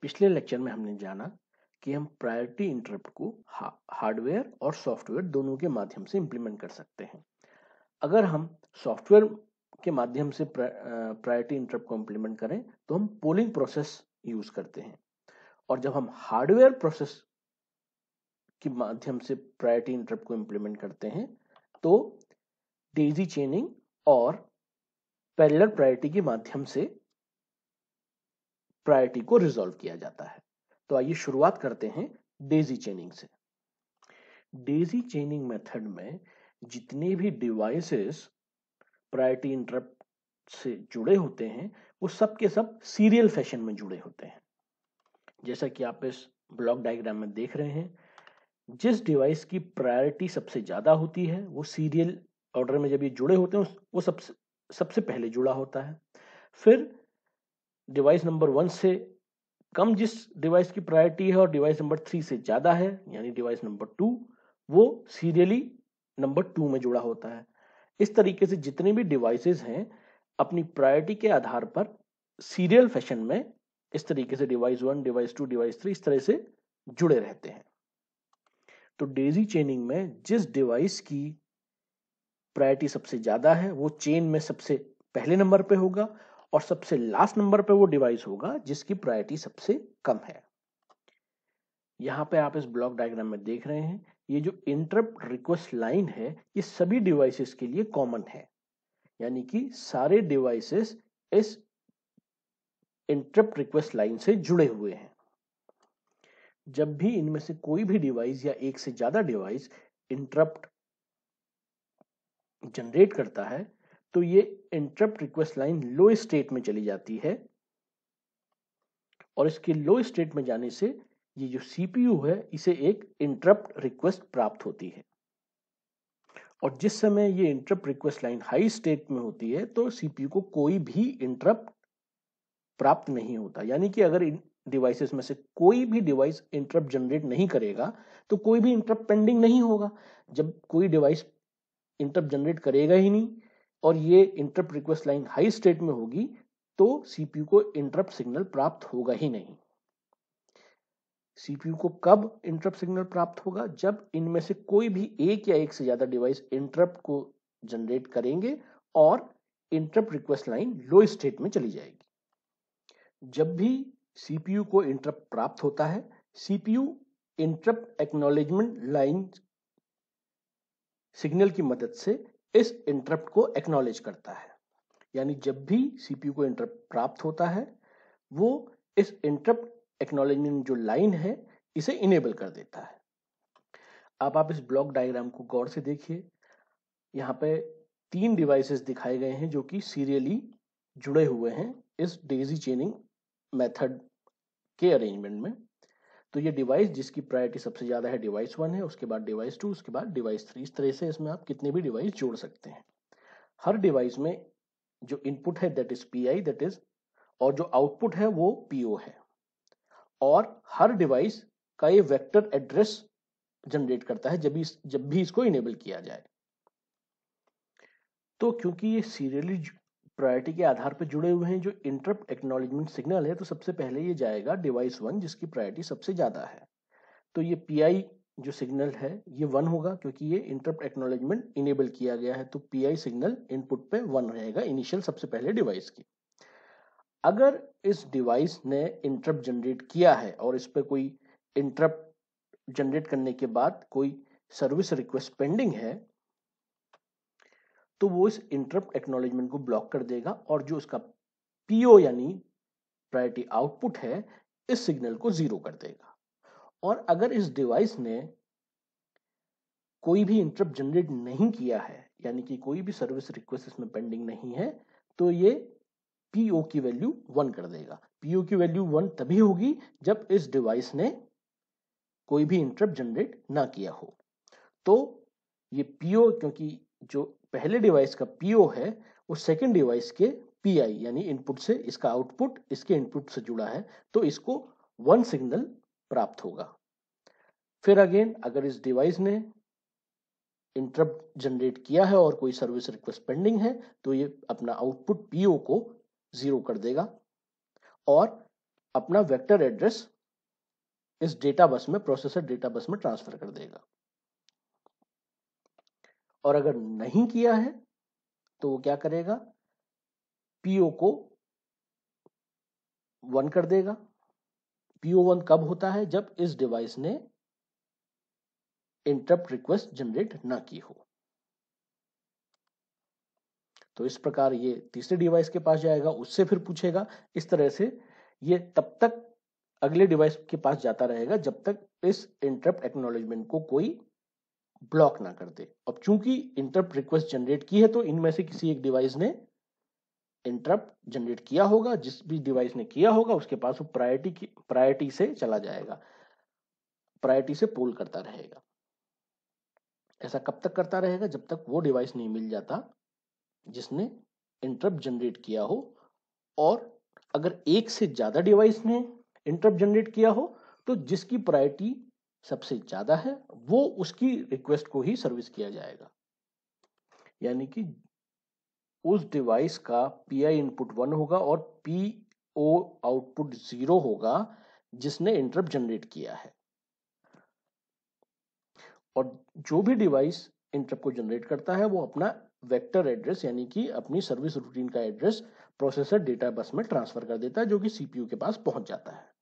पिछले लेक्चर में हमने जाना कि हम प्रायोरिटी इंटरप्ट को हार्डवेयर और सॉफ्टवेयर दोनों के माध्यम से इम्प्लीमेंट कर सकते हैं अगर हम सॉफ्टवेयर के माध्यम से प्रायोरिटी इंटरप्ट को इम्प्लीमेंट करें तो हम पोलिंग प्रोसेस यूज करते हैं और जब हम हार्डवेयर प्रोसेस के माध्यम से प्रायोरिटी इंटरप्ट को इम्प्लीमेंट करते हैं तो डेजी चेनिंग और पैरेलल प्रायोरिटी के माध्यम से प्रायोरिटी को रिजोल्व किया जाता है तो आइए शुरुआत करते हैं डेजी चेनिंग से डेजी चेनिंग मेथड में जितने भी डिवाइसेस प्रायोरिटी इंटरप्ट से जुड़े होते हैं वो सब के सब सीरियल फैशन में जुड़े होते हैं जैसा कि आप इस ब्लॉक डायग्राम में देख रहे हैं जिस डिवाइस की प्रायोरिटी सबसे ज़्यादा होती है वो सीरियल ऑर्डर में जब ये जुड़े होते हैं वो सबसे सबसे पहले जुड़ा होता है फिर डिवाइस नंबर वन से कम जिस डिवाइस की प्रायोरिटी है और डिवाइस नंबर थ्री से ज़्यादा है यानी डिवाइस नंबर टू वो सीरियली नंबर टू में जुड़ा होता है इस तरीके से जितने भी डिवाइसेस हैं अपनी प्रायोरिटी के आधार पर सीरियल फैशन में इस तरीके से device one device two device three इस तरह से जुड़े रहते हैं तो डेजी चेनिंग में जिस डिवाइस की प्रायोरिटी सबसे ज़्यादा है वो चेन में सबसे पहले नंबर पे होगा और सबसे लास्ट नंबर पे वो डिवाइस होगा जिसकी प्रायोरिटी सबसे कम है यहाँ पे आप इस ब्लॉक डायग्राम में देख रहे हैं ये जो इंटरप्ट रिक्वेस्ट लाइन है ये सभी डिवाइसेस के लिए कॉमन है यानी कि सारे डिवाइसेस इस इंटरप्ट रिक्वेस्ट लाइन से जुड़े हुए हैं जब भी इनमें से कोई भी डिवाइस या एक से ज्यादा डिवाइस इंटरप्ट जनरेट करता है तो ये interrupt request line low state में चली जाती है और इसके लो स्टेट में जाने से ये जो सीपीयू है इसे एक इंटरप्ट रिक्वेस्ट प्राप्त होती है और जिस समय ये interrupt request line high state में होती है तो सीपीयू को कोई भी इंटरप्ट प्राप्त नहीं होता यानी कि अगर इन डिवाइसेस में से कोई भी डिवाइस इंटरप्ट जनरेट नहीं करेगा तो कोई भी इंटरप्ट पेंडिंग नहीं होगा जब कोई डिवाइस इंटरप्ट जनरेट करेगा ही नहीं और ये interrupt request line high state में होगी तो सीपीयू को इंटरप्ट सिग्नल प्राप्त होगा ही नहीं सीपीयू को कब इंटरप्ट सिग्नल प्राप्त होगा जब इनमें से कोई भी एक या एक से ज्यादा डिवाइस इंटरप्ट को जनरेट करेंगे और interrupt request line low state में चली जाएगी जब भी सीपीयू को इंटरप्ट प्राप्त होता है CPU interrupt acknowledgement line signal की मदद से इस इंटरप्ट को एक्नॉलेज करता है यानी जब भी सीपीयू को इंटरप्ट प्राप्त होता है वो इस इंटरप्ट एक्नॉलेजमेंट जो लाइन है इसे इनेबल कर देता है अब आप इस ब्लॉक डायग्राम को गौर से देखिए यहाँ पे तीन डिवाइसेस दिखाए गए हैं जो कि सीरियली जुड़े हुए हैं इस डेजी चेनिंग मेथड के अरेंजमेंट में तो ये डिवाइस जिसकी प्रायोरिटी सबसे ज़्यादा है डिवाइस वन है उसके बाद डिवाइस टू उसके बाद डिवाइस थ्री इस तरह से इसमें आप कितने भी डिवाइस जोड़ सकते हैं हर डिवाइस में जो इनपुट है that is P I that is और जो आउटपुट है वो पीओ है और हर डिवाइस का ये वेक्टर एड्रेस जनरेट करता है जब भी जब भी इसको इनेबल किया जाए तो क्योंकि ये सीरियली प्रायोरिटी के आधार पर जुड़े हुए हैं जो इंटरप्ट एक्नोलॉजमेंट सिग्नल है तो सबसे पहले ये जाएगा डिवाइस वन जिसकी प्रायोरिटी सबसे ज़्यादा है तो ये पी जो सिग्नल है ये वन होगा क्योंकि ये इंटरप्ट एक्नोलॉजमेंट इनेबल किया गया है तो पी सिग्नल इनपुट पे वन रहेगा इनिशियल सबसे पहले डिवाइस की अगर इस डिवाइस ने इंटरप्ट जनरेट किया है और इस पर कोई इंटरप्ट जनरेट करने के बाद कोई सर्विस रिक्वेस्ट पेंडिंग है तो वो इस इंटरप्ट एक्नोलेजमेंट को ब्लॉक कर देगा और जो उसका पीओ यानी प्रायोरिटी आउटपुट है इस सिग्नल को जीरो कर देगा और अगर इस डिवाइस ने कोई भी इंटरप्ट जनरेट नहीं किया है यानी कि कोई भी सर्विस रिक्वेस्ट इसमें पेंडिंग नहीं है तो ये पीओ की वैल्यू वन कर देगा पीओ की वैल्यू वन तभी होगी जब इस डिवाइस ने कोई भी इंटरप्ट जनरेट ना किया हो तो ये पीओ क्योंकि जो पहले डिवाइस का पीओ है वो सेकेंड डिवाइस के पीआई यानी इनपुट से इसका आउटपुट इसके इनपुट से जुड़ा है तो इसको वन सिग्नल प्राप्त होगा फिर अगेन अगर इस डिवाइस ने इंटरप्ट जनरेट किया है और कोई सर्विस रिक्वेस्ट पेंडिंग है तो ये अपना आउटपुट पीओ को जीरो कर देगा और अपना वेक्टर एड्रेस इस डेटा बस में प्रोसेसर डेटा बस में ट्रांसफर कर देगा और अगर नहीं किया है तो वो क्या करेगा पीओ को वन कर देगा पीओ वन कब होता है जब इस डिवाइस ने इंटरप्ट रिक्वेस्ट जनरेट ना की हो तो इस प्रकार ये तीसरे डिवाइस के पास जाएगा उससे फिर पूछेगा इस तरह से ये तब तक अगले डिवाइस के पास जाता रहेगा जब तक इस इंटरप्ट एक्नोलेजमेंट को कोई ब्लॉक ना कर दे अब चूंकि इंटरप्ट रिक्वेस्ट जनरेट की है तो इनमें से किसी एक डिवाइस ने इंटरप्ट जनरेट किया होगा जिस भी डिवाइस ने किया होगा उसके पास वो प्रायोरिटी प्रायोरिटी से चला जाएगा प्रायोरिटी से पोल करता रहेगा ऐसा कब तक करता रहेगा जब तक वो डिवाइस नहीं मिल जाता जिसने इंटरप्ट जनरेट किया हो और अगर एक से ज्यादा डिवाइस ने इंटरप्ट जनरेट किया हो तो जिसकी प्रायोरिटी सबसे ज्यादा है वो उसकी रिक्वेस्ट को ही सर्विस किया जाएगा यानी कि उस डिवाइस का पीआई इनपुट वन होगा और पी ओ आउटपुट जीरो होगा जिसने इंटरप्ट जनरेट किया है और जो भी डिवाइस इंटरप्ट को जनरेट करता है वो अपना वेक्टर एड्रेस यानी कि अपनी सर्विस रूटीन का एड्रेस प्रोसेसर डेटा बस में ट्रांसफर कर देता है जो कि सीपीयू के पास पहुंच जाता है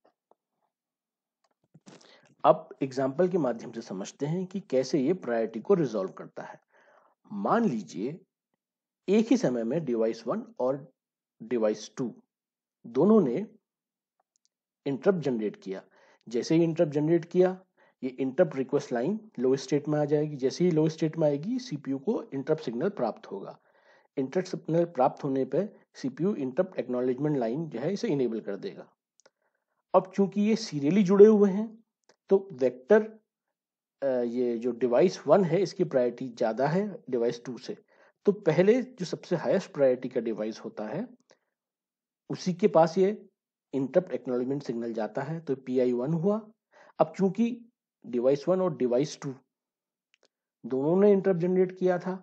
अब एग्जाम्पल के माध्यम से समझते हैं कि कैसे ये प्रायोरिटी को रिजोल्व करता है मान लीजिए एक ही समय में डिवाइस वन और डिवाइस टू दोनों ने इंटरप्ट जनरेट किया जैसे ही इंटरप्ट जनरेट किया ये interrupt request line low state में आ जाएगी जैसे ही लो स्टेट में आएगी सीपीयू को इंटरप्ट सिग्नल प्राप्त होगा इंटरप्ट सिग्नल प्राप्त होने पर सीपीयू इंटरप्ट एक्नोलेजमेंट लाइन जो है इसे इनेबल कर देगा अब चूंकि ये सीरियली जुड़े हुए हैं तो वेक्टर ये जो डिवाइस वन है इसकी प्रायोरिटी ज़्यादा है डिवाइस टू से तो पहले जो सबसे हाईएस्ट प्रायोरिटी का डिवाइस होता है उसी के पास ये इंटरप्ट एक्नोलॉजमेंट सिग्नल जाता है तो पी आई वन हुआ अब चूंकि डिवाइस वन और डिवाइस टू दोनों ने इंटरप्ट जनरेट किया था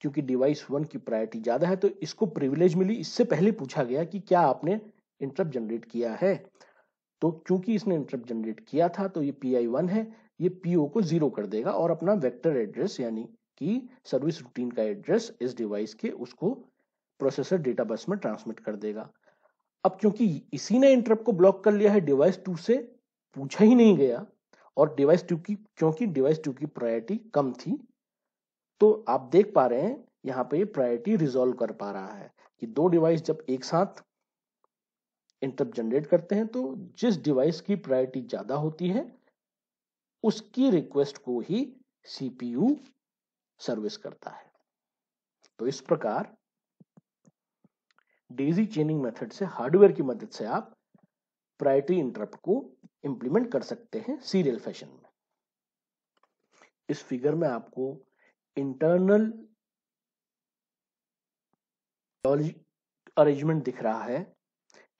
क्योंकि डिवाइस वन की प्रायोरिटी ज़्यादा है तो इसको प्रिविलेज मिली इससे पहले पूछा गया कि क्या आपने इंटरप्ट जनरेट किया है तो चूंकि इसने इंटरप्ट जनरेट किया था तो ये पी आई वन है ये पीओ को जीरो कर देगा और अपना वेक्टर एड्रेस यानी कि सर्विस रूटीन का एड्रेस इस डिवाइस के उसको प्रोसेसर डेटा बस में ट्रांसमिट कर देगा अब क्योंकि इसी ने इंटरप्ट को ब्लॉक कर लिया है डिवाइस टू से पूछा ही नहीं गया और डिवाइस टू की क्योंकि डिवाइस टू की प्रायोरिटी कम थी तो आप देख पा रहे हैं यहाँ पे प्रायोरिटी रिजोल्व कर पा रहा है कि दो डिवाइस जब एक साथ इंटरप्ट जनरेट करते हैं तो जिस डिवाइस की प्रायोरिटी ज़्यादा होती है उसकी रिक्वेस्ट को ही सीपीयू सर्विस करता है तो इस प्रकार डेजी चेनिंग मेथड से हार्डवेयर की मदद से आप प्रायोरिटी इंटरप्ट को इंप्लीमेंट कर सकते हैं सीरियल फैशन में इस फिगर में आपको इंटरनल अरेंजमेंट दिख रहा है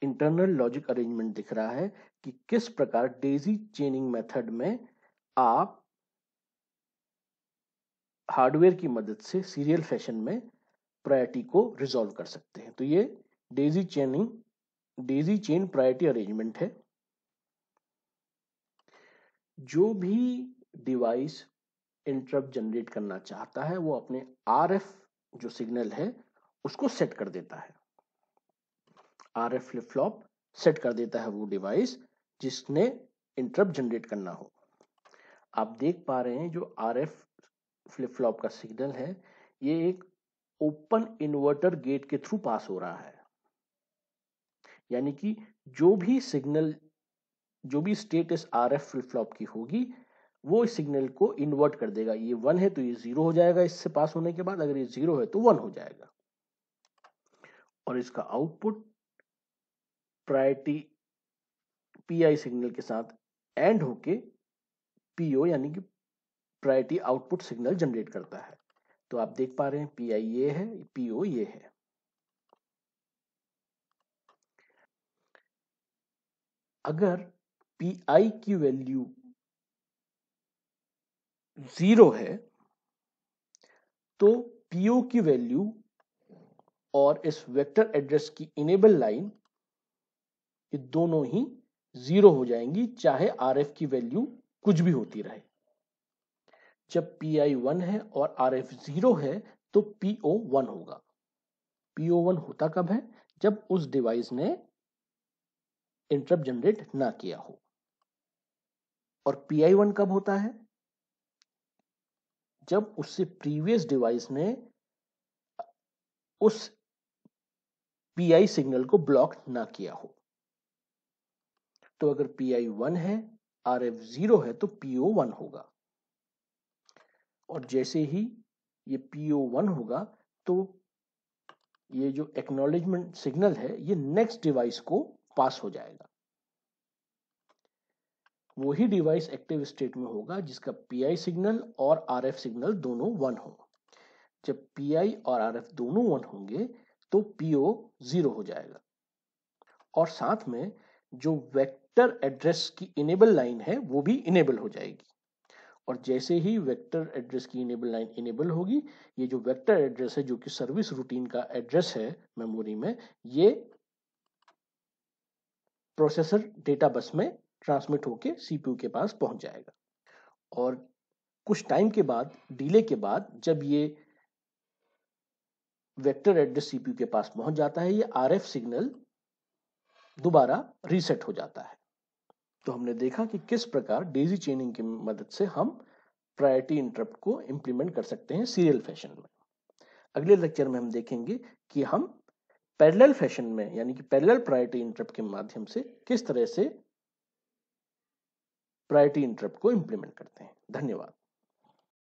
इंटरनल लॉजिक अरेंजमेंट दिख रहा है कि किस प्रकार डेजी चेनिंग मेथड में आप हार्डवेयर की मदद से सीरियल फैशन में प्रायोरिटी को रिजॉल्व कर सकते हैं तो ये daisy chaining daisy chain priority arrangement है जो भी डिवाइस इंटरप्ट जनरेट करना चाहता है वो अपने आर जो सिग्नल है उसको सेट कर देता है R F flip flop set कर देता है वो डिवाइस जिसने इंटरप्ट जनरेट करना हो आप देख पा रहे हैं जो आर एफ फ्लिप फ्लॉप का सिग्नल है ये एक ओपन इन्वर्टर गेट के थ्रू पास हो रहा है यानी कि जो भी सिग्नल जो भी स्टेट इस आर एफ फ्लिप फ्लॉप की होगी वो इस सिग्नल को इन्वर्ट कर देगा ये वन है तो ये जीरो हो जाएगा इससे पास होने के बाद अगर ये जीरो है तो वन हो जाएगा और इसका आउटपुट प्रायोरिटी पीआई सिग्नल के साथ एंड होके पीओ यानी कि प्रायोरिटी आउटपुट सिग्नल जनरेट करता है तो आप देख पा रहे हैं पीआई ये है पीओ ये है अगर पीआई की वैल्यू जीरो है तो पीओ की वैल्यू और इस वेक्टर एड्रेस की इनेबल लाइन ये दोनों ही जीरो हो जाएंगी चाहे आर की वैल्यू कुछ भी होती रहे जब पी आई वन है और आर एफ जीरो है तो पी ओ वन होगा पी ओ वन होता कब है जब उस डिवाइस ने इंटरप्ट जनरेट ना किया हो और पी आई वन कब होता है जब उससे प्रीवियस डिवाइस ने उस पीआई सिग्नल को ब्लॉक ना किया हो तो अगर पी आई वन है आर एफ जीरो है तो पी ओ वन होगा और जैसे ही ये पी ओ वन होगा तो ये जो एक्नोलेजमेंट सिग्नल है ये नेक्स्ट डिवाइस को पास हो जाएगा वही डिवाइस एक्टिव स्टेट में होगा जिसका पीआई सिग्नल और आरएफ सिग्नल दोनों वन हो जब पीआई और आरएफ दोनों वन होंगे तो पीओ जीरो हो जाएगा और साथ में जो वेक्टर वेक्टर एड्रेस की इनेबल लाइन है वो भी इनेबल हो जाएगी और जैसे ही वेक्टर एड्रेस की इनेबल लाइन इनेबल होगी ये जो वेक्टर एड्रेस है जो कि सर्विस रूटीन का एड्रेस है मेमोरी में ये प्रोसेसर डेटा बस में ट्रांसमिट होके सीपीयू के पास पहुंच जाएगा और कुछ टाइम के बाद डिले के बाद जब ये वेक्टर एड्रेस सीपीयू के पास पहुंच जाता है ये आरएफ सिग्नल दोबारा रीसेट हो जाता है तो हमने देखा कि किस प्रकार डेजी चेनिंग की मदद से हम प्रायोरिटी इंटरप्ट को इम्प्लीमेंट कर सकते हैं सीरियल फैशन में अगले लेक्चर में हम देखेंगे कि हम पैरेलल फैशन में यानी कि पैरेलल प्रायोरिटी इंटरप्ट के माध्यम से किस तरह से प्रायोरिटी इंटरप्ट को इम्प्लीमेंट करते हैं धन्यवाद